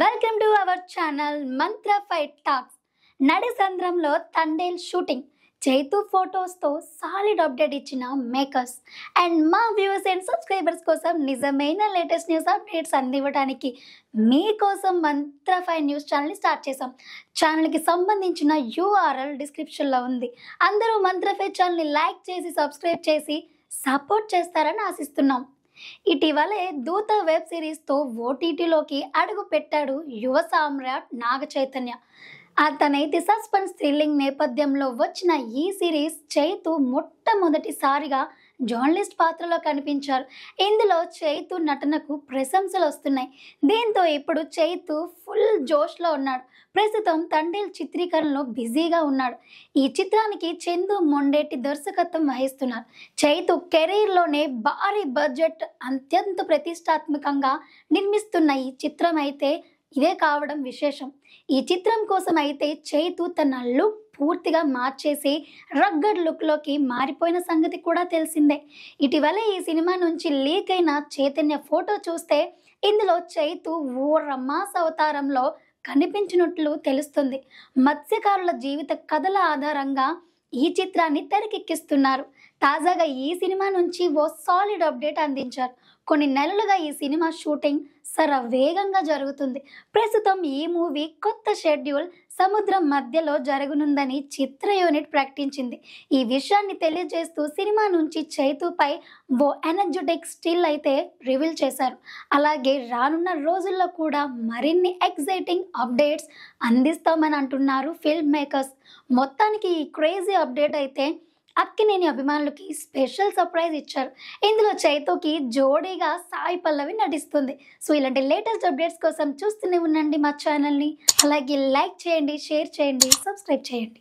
welcome to our channel Mantra fight talks నడిసంద్రంలో Thandel shooting Chaitu ఫొటోస్తో solid update ఇచ్చిన మేకర్స్ అండ్ మా వ్యూవర్స్ అండ్ సబ్స్క్రైబర్స్ కోసం నిజమైన లేటెస్ట్ న్యూస్ అప్డేట్స్ అందివ్వడానికి మీకోసం మంత్ర ఫైవ్ న్యూస్ ఛానల్ని స్టార్ట్ చేసాం ఛానల్కి సంబంధించిన యూఆర్ఎల్ డిస్క్రిప్షన్లో ఉంది అందరూ మంత్ర ఫైవ్ ఛానల్ని లైక్ చేసి సబ్స్క్రైబ్ చేసి సపోర్ట్ చేస్తారని ఆశిస్తున్నాం ఇటీవలే దూత వెబ్ సిరీస్తో ఓటీటీలోకి అడుగు పెట్టాడు యువ సామ్రాట్ నాగ చైతన్య అతనైతే సస్పెన్స్ థ్రిల్లింగ్ నేపథ్యంలో వచ్చిన ఈ సిరీస్ చైతు మొట్టమొదటిసారిగా జర్నలిస్ట్ పాత్రలో కనిపించారు ఇందులో చైతు నటనకు ప్రశంసలు వస్తున్నాయి దీంతో ఇప్పుడు చైతు ఫుల్ జోష్లో ఉన్నాడు ప్రస్తుతం తండ్రి చిత్రీకరణలో బిజీగా ఉన్నాడు ఈ చిత్రానికి చందు మొండేటి దర్శకత్వం వహిస్తున్నారు చైతు కెరీర్లోనే భారీ బడ్జెట్ అత్యంత ప్రతిష్టాత్మకంగా నిర్మిస్తున్న ఈ చిత్రం అయితే ఇదే కావడం విశేషం ఈ చిత్రం కోసం అయితే చైతు తన లుక్ పూర్తిగా మార్చేసి రగ్గడ్ లుక్లోకి మారిపోయిన సంగతి కూడా తెలిసిందే ఇటీవల ఈ సినిమా నుంచి లీక్ అయిన చైతన్య ఫోటో చూస్తే ఇందులో చైతు ఓ రమాస్ అవతారంలో కనిపించినట్లు తెలుస్తుంది మత్స్యకారుల జీవిత కథల ఆధారంగా ఈ చిత్రాన్ని తెరకెక్కిస్తున్నారు తాజాగా ఈ సినిమా నుంచి ఓ సాలిడ్ అప్డేట్ అందించారు కొన్ని నెలలుగా ఈ సినిమా షూటింగ్ సర వేగంగా జరుగుతుంది ప్రస్తుతం ఈ మూవీ కొత్త షెడ్యూల్ సముద్రం మధ్యలో జరగనుందని చిత్ర యూనిట్ ప్రకటించింది ఈ విషయాన్ని తెలియజేస్తూ సినిమా నుంచి చైతుపై ఓ ఎనర్జెటిక్ స్టిల్ అయితే రివీల్ చేశారు అలాగే రానున్న రోజుల్లో కూడా మరిన్ని ఎగ్జైటింగ్ అప్డేట్స్ అందిస్తామని అంటున్నారు ఫిల్మ్ మేకర్స్ మొత్తానికి ఈ క్రేజీ అప్డేట్ అయితే అక్కినేని అభిమానులకి స్పెషల్ సర్ప్రైజ్ ఇచ్చారు ఇందులో చైతోకి జోడీగా సాయి పల్లవి నటిస్తుంది సో ఇలాంటి లేటెస్ట్ అప్డేట్స్ కోసం చూస్తూనే ఉండండి మా ఛానల్ని అలాగే లైక్ చేయండి షేర్ చేయండి సబ్స్క్రైబ్ చేయండి